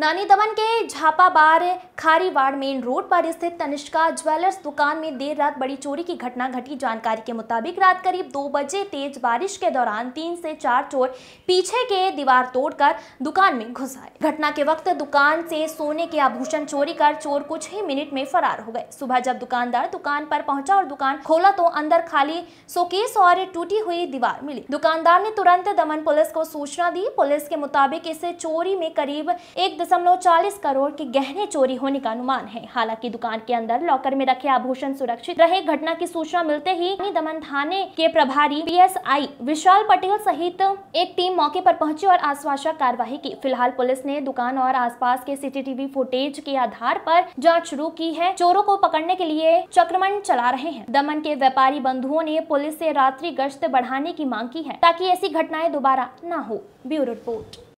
नानी दमन के झापाबार खारीवाड़ मेन रोड पर स्थित तनिष्का ज्वेलर्स दुकान में देर रात बड़ी चोरी की घटना घटी जानकारी के मुताबिक रात करीब दो बजे तेज बारिश के दौरान तीन से चार चोर पीछे के दीवार तोड़कर दुकान में घुस आए घटना के वक्त दुकान से सोने के आभूषण चोरी कर चोर कुछ ही मिनट में फरार हो गए सुबह जब दुकानदार दुकान पर पहुंचा और दुकान खोला तो अंदर खाली सोकेस और टूटी हुई दीवार मिली दुकानदार ने तुरंत दमन पुलिस को सूचना दी पुलिस के मुताबिक इस चोरी में करीब एक दशमलव चालीस करोड़ के गहने चोरी होने का अनुमान है हालांकि दुकान के अंदर लॉकर में रखे आभूषण सुरक्षित रहे घटना की सूचना मिलते ही दमन थाने के प्रभारी पी विशाल पटेल सहित एक टीम मौके पर पहुंची और आश्वासक कार्यवाही की फिलहाल पुलिस ने दुकान और आसपास के सीसीटीवी फुटेज के आधार पर जांच शुरू की है चोरों को पकड़ने के लिए चक्रमण चला रहे हैं दमन के व्यापारी बंधुओं ने पुलिस से रात्रि गश्त बढ़ाने की मांग की है ताकि ऐसी घटनाएं दोबारा न हो ब्यूरो रिपोर्ट